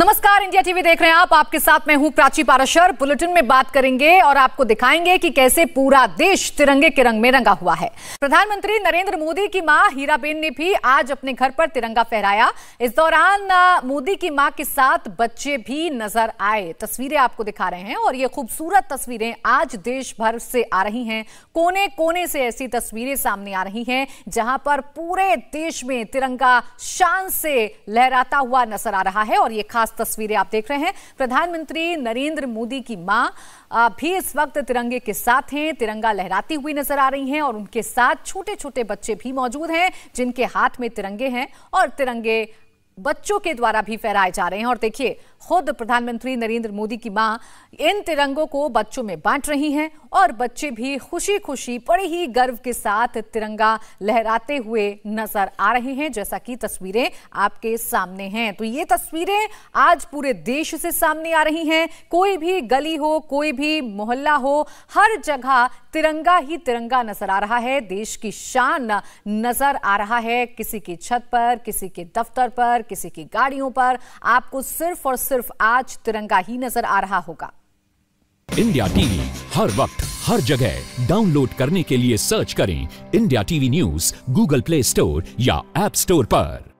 नमस्कार India TV देख रहे हैं आप आपके साथ मैं हूं प्राची पाराशर बुलेटिन में बात करेंगे और आपको दिखाएंगे कि कैसे पूरा देश तिरंगे के रंग में रंगा हुआ है प्रधानमंत्री नरेंद्र मोदी की मां हीराबेन ने भी आज अपने घर पर तिरंगा फहराया इस दौरान मोदी की मां के साथ बच्चे भी नजर आए तस्वीरें आपको दिखा रहे हैं और ये खूबसूरत तस्वीरें आज देश भर से आ रही है कोने कोने से ऐसी तस्वीरें सामने आ रही है जहां पर पूरे देश में तिरंगा शान से लहराता हुआ नजर आ रहा है और ये खास खास तस्वीरें आप देख रहे हैं प्रधानमंत्री नरेंद्र मोदी की मां भी इस वक्त तिरंगे के साथ हैं तिरंगा लहराती हुई नजर आ रही हैं और उनके साथ छोटे छोटे बच्चे भी मौजूद हैं जिनके हाथ में तिरंगे हैं और तिरंगे बच्चों के द्वारा भी फहराए जा रहे हैं और देखिए खुद प्रधानमंत्री नरेंद्र मोदी की मां इन तिरंगों को बच्चों में बांट रही हैं और बच्चे भी खुशी खुशी बड़े ही गर्व के साथ तिरंगा लहराते हुए नजर आ रहे हैं जैसा कि तस्वीरें आपके सामने हैं तो ये तस्वीरें आज पूरे देश से सामने आ रही हैं कोई भी गली हो कोई भी मोहल्ला हो हर जगह तिरंगा ही तिरंगा नजर आ रहा है देश की शान नजर आ रहा है किसी की छत पर किसी के दफ्तर पर किसी की गाड़ियों पर आपको सिर्फ और सिर्फ आज तिरंगा ही नजर आ रहा होगा इंडिया टीवी हर वक्त हर जगह डाउनलोड करने के लिए सर्च करें India TV news Google Play Store या एप स्टोर पर